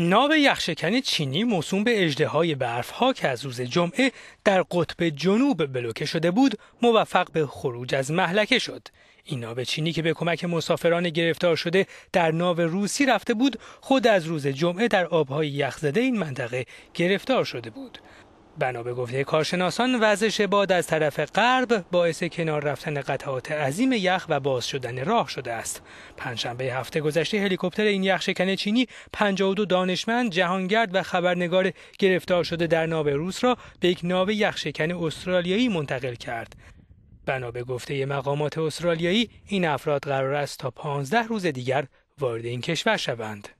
ناب یخشکن چینی موسوم به اجده های برف ها که از روز جمعه در قطب جنوب بلوکه شده بود موفق به خروج از محلکه شد. این ناو چینی که به کمک مسافران گرفتار شده در ناو روسی رفته بود خود از روز جمعه در آبهای یخزده این منطقه گرفتار شده بود. بنا به گفته کارشناسان وزش باد از طرف غرب باعث کنار رفتن قطعات عظیم یخ و باز شدن راه شده است. پنجشنبه هفته گذشته هلیکوپتر این یخشکن چینی 52 دانشمند، جهانگرد و خبرنگار گرفتار شده در ناو روس را به یک ناو یخشکن استرالیایی منتقل کرد. بنا به گفته مقامات استرالیایی این افراد قرار است تا 15 روز دیگر وارد این کشور شوند.